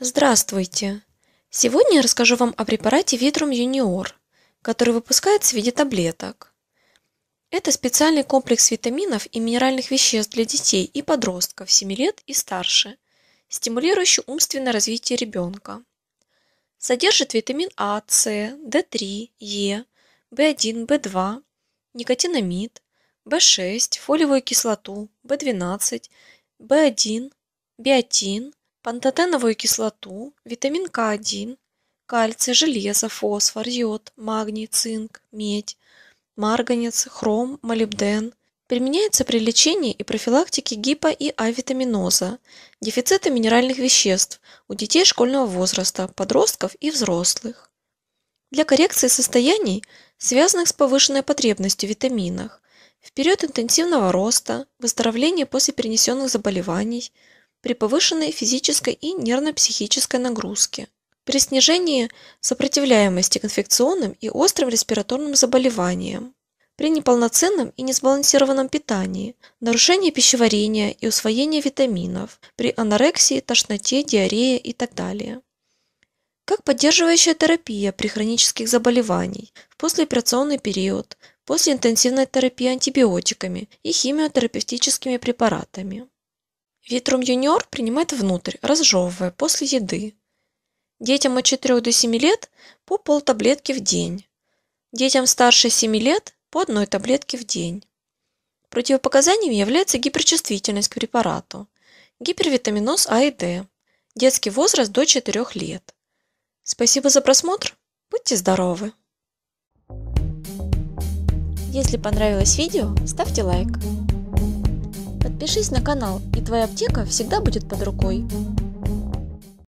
Здравствуйте! Сегодня я расскажу вам о препарате Vitrum Junior, который выпускается в виде таблеток. Это специальный комплекс витаминов и минеральных веществ для детей и подростков 7 лет и старше, стимулирующий умственное развитие ребенка. Содержит витамин А, С, D3, Е, в1, В2, никотинамид, В6, фолиевую кислоту, В12, В1, биотин, пантотеновую кислоту, витамин К1, кальций, железо, фосфор, йод, магний, цинк, медь, марганец, хром, молибден. Применяется при лечении и профилактике гипо- и авитаминоза, дефицита минеральных веществ у детей школьного возраста, подростков и взрослых. Для коррекции состояний связанных с повышенной потребностью в витаминах, в период интенсивного роста, выздоровления после перенесенных заболеваний, при повышенной физической и нервно-психической нагрузке, при снижении сопротивляемости к инфекционным и острым респираторным заболеваниям, при неполноценном и несбалансированном питании, нарушении пищеварения и усвоения витаминов, при анорексии, тошноте, диарее и так далее как поддерживающая терапия при хронических заболеваниях, в послеоперационный период, после интенсивной терапии антибиотиками и химиотерапевтическими препаратами. Витрум юниор принимает внутрь, разжевывая, после еды. Детям от 4 до 7 лет по полтаблетки в день. Детям старше 7 лет по одной таблетке в день. Противопоказанием является гиперчувствительность к препарату, гипервитаминоз А и Д, детский возраст до 4 лет. Спасибо за просмотр. Будьте здоровы! Если понравилось видео, ставьте лайк. Подпишись на канал, и твоя аптека всегда будет под рукой.